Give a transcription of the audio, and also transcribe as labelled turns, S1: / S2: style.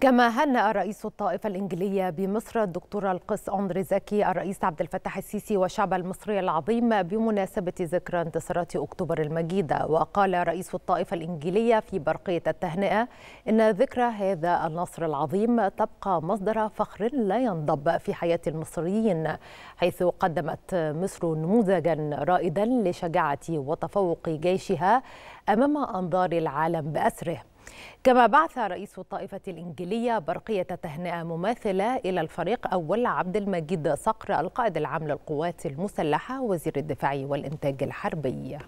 S1: كما هنأ رئيس الطائفة الإنجلية بمصر الدكتور القس أندري زكي الرئيس عبد الفتاح السيسي والشعب المصري العظيم بمناسبة ذكرى انتصارات أكتوبر المجيدة وقال رئيس الطائفة الإنجلية في برقية التهنئة إن ذكرى هذا النصر العظيم تبقى مصدر فخر لا ينضب في حياة المصريين حيث قدمت مصر نموذجا رائدا لشجاعة وتفوق جيشها أمام أنظار العالم بأسره كما بعث رئيس الطائفة الإنجيلية برقية تهنئة مماثلة إلى الفريق أول عبد المجيد صقر القائد العام للقوات المسلحة وزير الدفاع والإنتاج الحربي